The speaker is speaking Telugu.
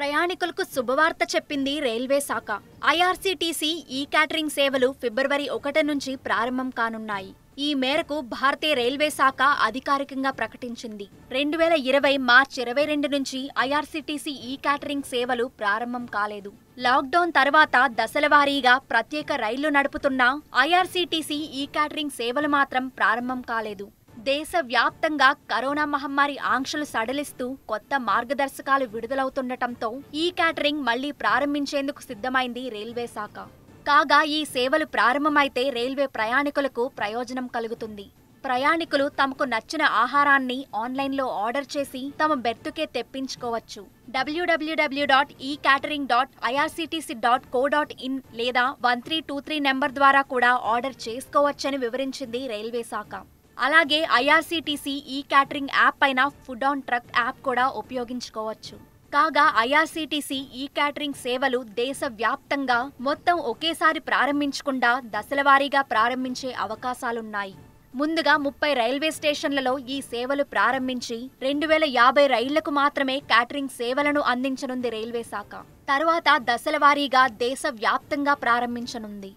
ప్రయాణికులకు శుభవార్త చెప్పింది రైల్వే శాఖ ఐఆర్సీటీసీ ఈ క్యాటరింగ్ సేవలు ఫిబ్రవరి ఒకటి నుంచి ప్రారంభం కానున్నాయి ఈ మేరకు భారతీయ రైల్వే శాఖ అధికారికంగా ప్రకటించింది రెండు వేల ఇరవై మార్చి ఇరవై రెండు నుంచి ఐఆర్సీటీసీ ఈ క్యాటరింగ్ సేవలు ప్రారంభం కాలేదు లాక్డౌన్ తర్వాత దశలవారీగా ప్రత్యేక రైళ్లు నడుపుతున్న ఐఆర్సీటీసీ ఈ క్యాటరింగ్ సేవలు మాత్రం ప్రారంభం కాలేదు దేశవ్యాప్తంగా కరోనా మహమ్మారి ఆంక్షలు సడలిస్తూ కొత్త మార్గదర్శకాలు విడుదలవుతుండటంతో ఈ క్యాటరింగ్ మళ్లీ ప్రారంభించేందుకు సిద్ధమైంది రైల్వే శాఖ కాగా ఈ సేవలు ప్రారంభమైతే రైల్వే ప్రయాణికులకు ప్రయోజనం కలుగుతుంది ప్రయాణికులు తమకు నచ్చిన ఆహారాన్ని ఆన్లైన్లో ఆర్డర్ చేసి తమ బెర్తుకే తెప్పించుకోవచ్చు WWW dot E catering dot IRCTC dot co dot in లేదా one three two three number ద్వారా కూడా ఆర్డర్ చేసుకోవచ్చని వివరించింది రైల్వే శాఖ అలాగే ఐఆర్సీటీసీ ఈ క్యాటరింగ్ యాప్ పైన ఫుడ్ ఆన్ ట్రక్ యాప్ కూడా ఉపయోగించుకోవచ్చు కాగా ఐఆర్సీటీసీ ఈ క్యాటరింగ్ సేవలు దేశవ్యాప్తంగా మొత్తం ఒకేసారి ప్రారంభించకుండా దశలవారీగా ప్రారంభించే అవకాశాలున్నాయి ముందుగా ముప్పై రైల్వే స్టేషన్లలో ఈ సేవలు ప్రారంభించి రెండు వేల యాభై రైళ్లకు మాత్రమే క్యాటరింగ్ సేవలను అందించనుంది రైల్వే శాఖ తర్వాత దశలవారీగా దేశవ్యాప్తంగా ప్రారంభించనుంది